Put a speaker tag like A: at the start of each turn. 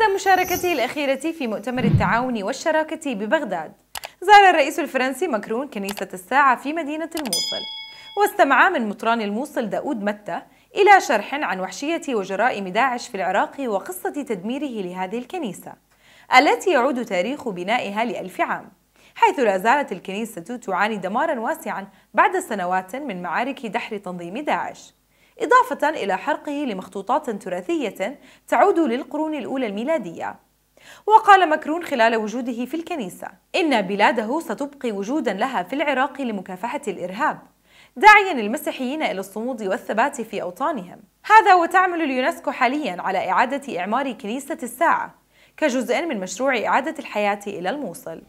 A: بعد مشاركته الأخيرة في مؤتمر التعاون والشراكة ببغداد زار الرئيس الفرنسي مكرون كنيسة الساعة في مدينة الموصل واستمع من مطران الموصل داود متى إلى شرح عن وحشية وجرائم داعش في العراق وقصة تدميره لهذه الكنيسة التي يعود تاريخ بنائها لألف عام حيث لا زالت الكنيسة تعاني دمارا واسعا بعد سنوات من معارك دحر تنظيم داعش إضافة إلى حرقه لمخطوطات تراثية تعود للقرون الأولى الميلادية وقال مكرون خلال وجوده في الكنيسة إن بلاده ستبقي وجودا لها في العراق لمكافحة الإرهاب داعيا المسيحيين إلى الصمود والثبات في أوطانهم هذا وتعمل اليونسكو حاليا على إعادة إعمار كنيسة الساعة كجزء من مشروع إعادة الحياة إلى الموصل